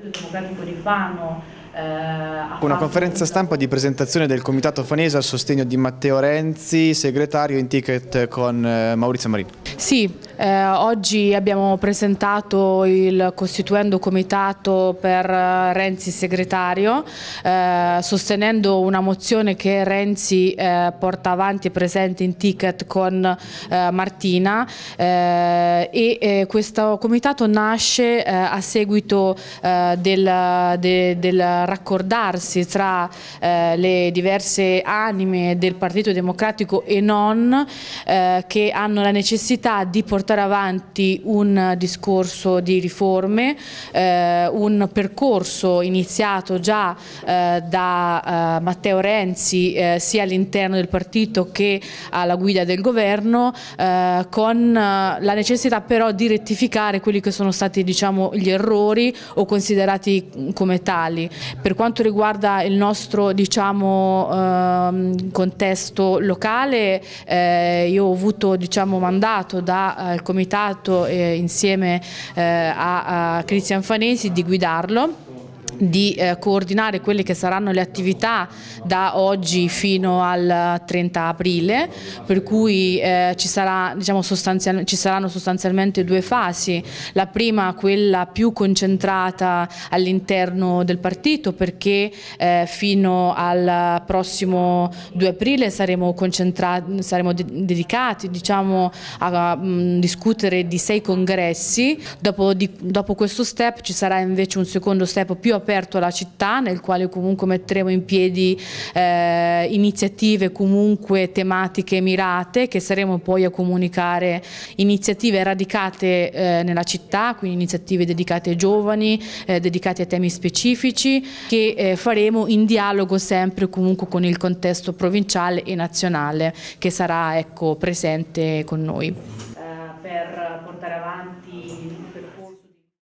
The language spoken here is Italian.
Partito Democratico di Fano. Eh, Una conferenza stampa di presentazione del Comitato Fanese a sostegno di Matteo Renzi, segretario in ticket con eh, Maurizio Marini. Sì, eh, oggi abbiamo presentato il costituendo comitato per eh, Renzi segretario, eh, sostenendo una mozione che Renzi eh, porta avanti e presente in ticket con eh, Martina eh, e questo comitato nasce a seguito del, de, del, raccordarsi tra le diverse anime del Partito Democratico e non che hanno la necessità di portare portare avanti un discorso di riforme, eh, un percorso iniziato già eh, da eh, Matteo Renzi eh, sia all'interno del partito che alla guida del governo, eh, con eh, la necessità però di rettificare quelli che sono stati diciamo, gli errori o considerati come tali. Per quanto riguarda il nostro diciamo, ehm, contesto locale, io ho avuto diciamo, mandato da dal al comitato eh, insieme eh, a, a Cristian Fanesi di guidarlo di eh, coordinare quelle che saranno le attività da oggi fino al 30 aprile, per cui eh, ci, sarà, diciamo, sostanzial ci, saranno sostanzialmente due fasi, la prima quella più concentrata all'interno del partito perché eh, fino al prossimo 2 aprile saremo, saremo de dedicati diciamo, a, a mm, mh, discutere di sei congressi, dopo, di dopo questo step ci sarà invece un secondo step più aperto aperto alla città nel quale comunque metteremo in piedi eh, iniziative comunque tematiche mirate che saremo poi a comunicare iniziative radicate eh, nella città, quindi iniziative dedicate ai giovani, eh, dedicate a temi specifici che eh, faremo in dialogo sempre comunque con il contesto provinciale e nazionale che sarà ecco, presente con noi. Eh, per portare avanti